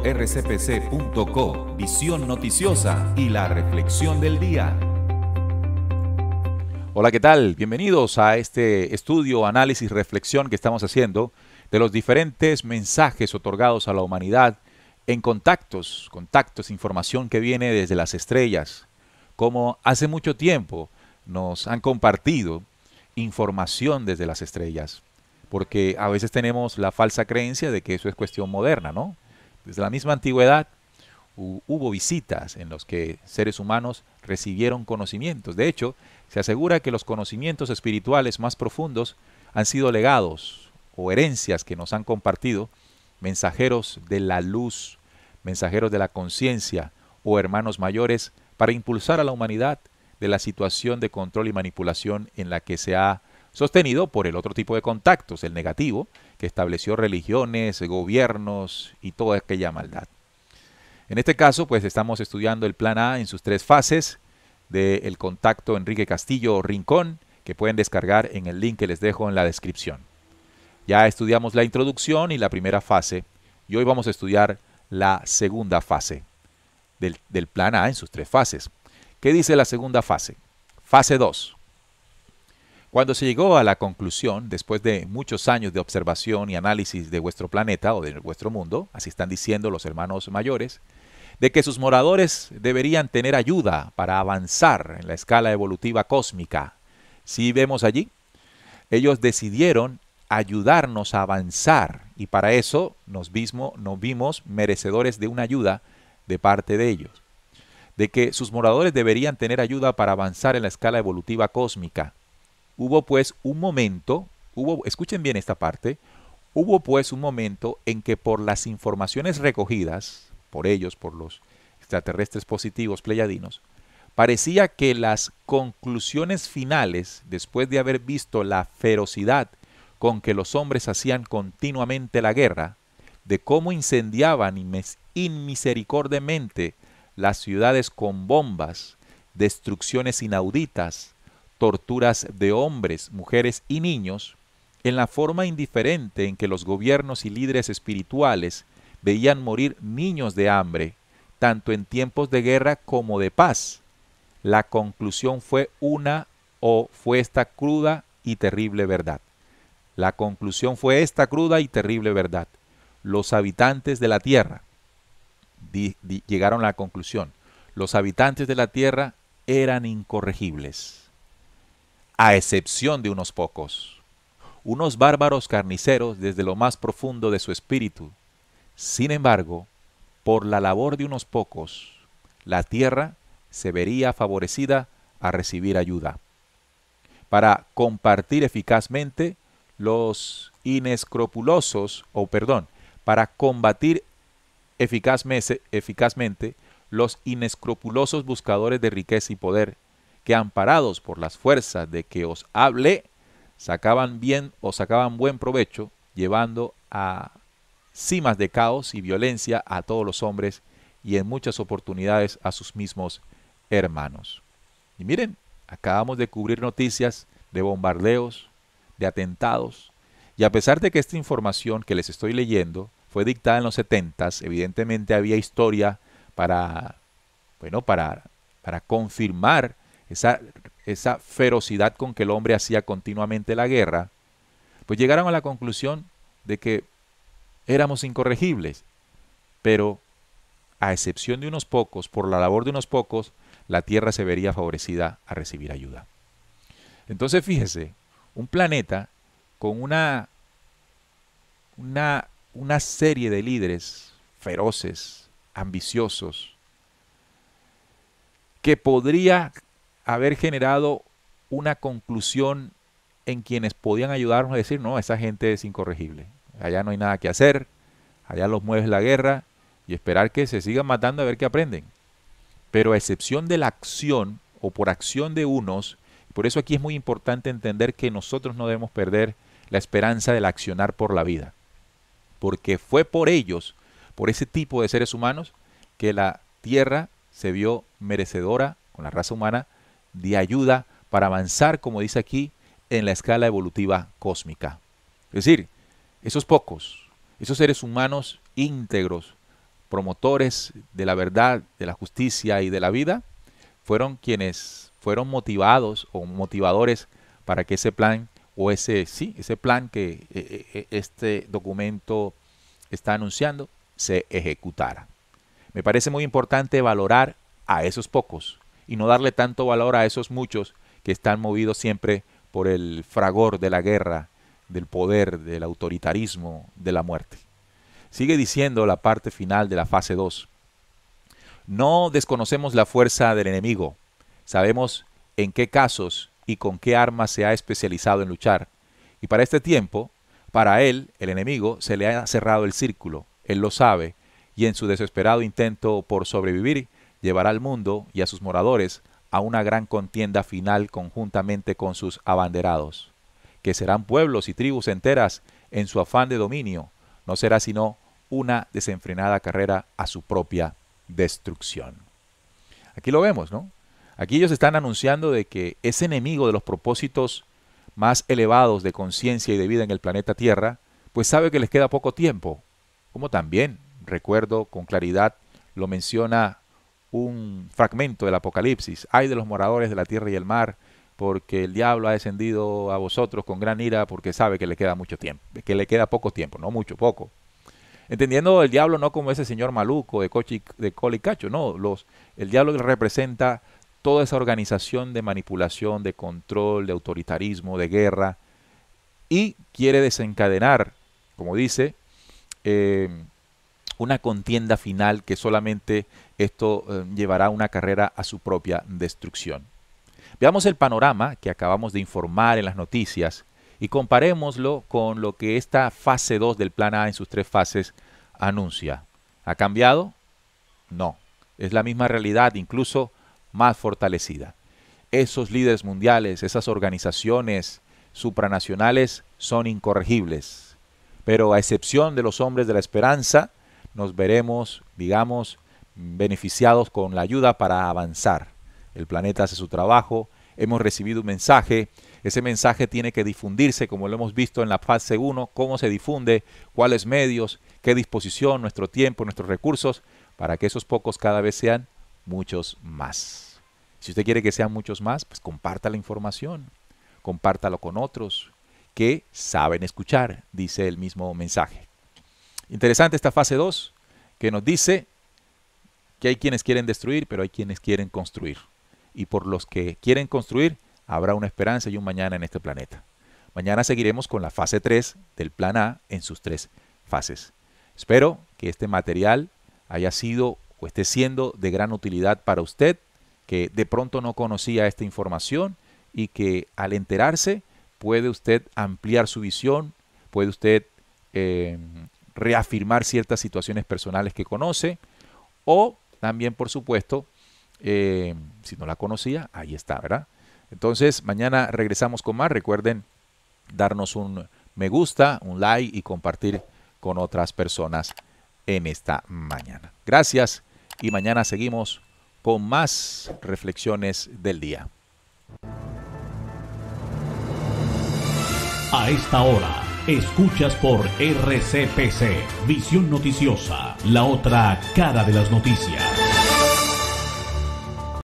www.rcpc.co, Visión Noticiosa y la Reflexión del Día. Hola, ¿qué tal? Bienvenidos a este estudio, análisis, reflexión que estamos haciendo de los diferentes mensajes otorgados a la humanidad en contactos, contactos, información que viene desde las estrellas, como hace mucho tiempo nos han compartido información desde las estrellas, porque a veces tenemos la falsa creencia de que eso es cuestión moderna, ¿no? Desde la misma antigüedad hubo visitas en las que seres humanos recibieron conocimientos. De hecho, se asegura que los conocimientos espirituales más profundos han sido legados o herencias que nos han compartido mensajeros de la luz, mensajeros de la conciencia o hermanos mayores para impulsar a la humanidad de la situación de control y manipulación en la que se ha sostenido por el otro tipo de contactos, el negativo, que estableció religiones, gobiernos y toda aquella maldad. En este caso, pues estamos estudiando el plan A en sus tres fases del contacto Enrique Castillo Rincón, que pueden descargar en el link que les dejo en la descripción. Ya estudiamos la introducción y la primera fase, y hoy vamos a estudiar la segunda fase del, del plan A en sus tres fases. ¿Qué dice la segunda fase? Fase 2 cuando se llegó a la conclusión, después de muchos años de observación y análisis de vuestro planeta o de vuestro mundo, así están diciendo los hermanos mayores, de que sus moradores deberían tener ayuda para avanzar en la escala evolutiva cósmica. Si vemos allí, ellos decidieron ayudarnos a avanzar y para eso nos, nos vimos merecedores de una ayuda de parte de ellos. De que sus moradores deberían tener ayuda para avanzar en la escala evolutiva cósmica Hubo pues un momento, hubo, escuchen bien esta parte, hubo pues un momento en que por las informaciones recogidas por ellos, por los extraterrestres positivos pleiadinos, parecía que las conclusiones finales, después de haber visto la ferocidad con que los hombres hacían continuamente la guerra, de cómo incendiaban inmisericordemente las ciudades con bombas, destrucciones inauditas, torturas de hombres, mujeres y niños, en la forma indiferente en que los gobiernos y líderes espirituales veían morir niños de hambre, tanto en tiempos de guerra como de paz. La conclusión fue una o fue esta cruda y terrible verdad. La conclusión fue esta cruda y terrible verdad. Los habitantes de la tierra llegaron a la conclusión. Los habitantes de la tierra eran incorregibles a excepción de unos pocos, unos bárbaros carniceros desde lo más profundo de su espíritu. Sin embargo, por la labor de unos pocos, la tierra se vería favorecida a recibir ayuda. Para compartir eficazmente, los inescrupulosos, o perdón, para combatir eficazmente los inescrupulosos buscadores de riqueza y poder, que amparados por las fuerzas de que os hable, sacaban bien o sacaban buen provecho, llevando a cimas de caos y violencia a todos los hombres y en muchas oportunidades a sus mismos hermanos. Y miren, acabamos de cubrir noticias de bombardeos, de atentados, y a pesar de que esta información que les estoy leyendo fue dictada en los 70, evidentemente había historia para, bueno, para, para confirmar esa, esa ferocidad con que el hombre hacía continuamente la guerra, pues llegaron a la conclusión de que éramos incorregibles, pero a excepción de unos pocos, por la labor de unos pocos, la Tierra se vería favorecida a recibir ayuda. Entonces fíjese, un planeta con una, una, una serie de líderes feroces, ambiciosos, que podría haber generado una conclusión en quienes podían ayudarnos a decir, no, esa gente es incorregible, allá no hay nada que hacer, allá los mueves la guerra y esperar que se sigan matando a ver qué aprenden. Pero a excepción de la acción o por acción de unos, por eso aquí es muy importante entender que nosotros no debemos perder la esperanza del accionar por la vida, porque fue por ellos, por ese tipo de seres humanos, que la tierra se vio merecedora con la raza humana de ayuda para avanzar, como dice aquí, en la escala evolutiva cósmica. Es decir, esos pocos, esos seres humanos íntegros, promotores de la verdad, de la justicia y de la vida, fueron quienes fueron motivados o motivadores para que ese plan o ese sí, ese plan que e, e, e, este documento está anunciando se ejecutara. Me parece muy importante valorar a esos pocos, y no darle tanto valor a esos muchos que están movidos siempre por el fragor de la guerra, del poder, del autoritarismo, de la muerte. Sigue diciendo la parte final de la fase 2. No desconocemos la fuerza del enemigo. Sabemos en qué casos y con qué armas se ha especializado en luchar. Y para este tiempo, para él, el enemigo, se le ha cerrado el círculo. Él lo sabe. Y en su desesperado intento por sobrevivir, llevará al mundo y a sus moradores a una gran contienda final conjuntamente con sus abanderados, que serán pueblos y tribus enteras en su afán de dominio, no será sino una desenfrenada carrera a su propia destrucción. Aquí lo vemos, ¿no? Aquí ellos están anunciando de que ese enemigo de los propósitos más elevados de conciencia y de vida en el planeta Tierra, pues sabe que les queda poco tiempo, como también, recuerdo con claridad, lo menciona un fragmento del Apocalipsis. Ay de los moradores de la tierra y el mar, porque el diablo ha descendido a vosotros con gran ira, porque sabe que le queda mucho tiempo, que le queda poco tiempo, no mucho, poco. Entendiendo el diablo no como ese señor maluco de, Cochi, de Colicacho, no, los, el diablo representa toda esa organización de manipulación, de control, de autoritarismo, de guerra, y quiere desencadenar, como dice, eh, una contienda final que solamente esto eh, llevará una carrera a su propia destrucción. Veamos el panorama que acabamos de informar en las noticias y comparémoslo con lo que esta fase 2 del plan A en sus tres fases anuncia. ¿Ha cambiado? No. Es la misma realidad, incluso más fortalecida. Esos líderes mundiales, esas organizaciones supranacionales son incorregibles. Pero a excepción de los hombres de la esperanza, nos veremos, digamos, beneficiados con la ayuda para avanzar. El planeta hace su trabajo, hemos recibido un mensaje, ese mensaje tiene que difundirse, como lo hemos visto en la fase 1, cómo se difunde, cuáles medios, qué disposición, nuestro tiempo, nuestros recursos, para que esos pocos cada vez sean muchos más. Si usted quiere que sean muchos más, pues comparta la información, compártalo con otros que saben escuchar, dice el mismo mensaje. Interesante esta fase 2 que nos dice que hay quienes quieren destruir, pero hay quienes quieren construir. Y por los que quieren construir, habrá una esperanza y un mañana en este planeta. Mañana seguiremos con la fase 3 del plan A en sus tres fases. Espero que este material haya sido o esté siendo de gran utilidad para usted, que de pronto no conocía esta información y que al enterarse puede usted ampliar su visión, puede usted eh, reafirmar ciertas situaciones personales que conoce o también, por supuesto, eh, si no la conocía, ahí está, ¿verdad? Entonces, mañana regresamos con más. Recuerden darnos un me gusta, un like y compartir con otras personas en esta mañana. Gracias y mañana seguimos con más reflexiones del día. A esta hora Escuchas por RCPC, Visión Noticiosa, la otra cara de las noticias.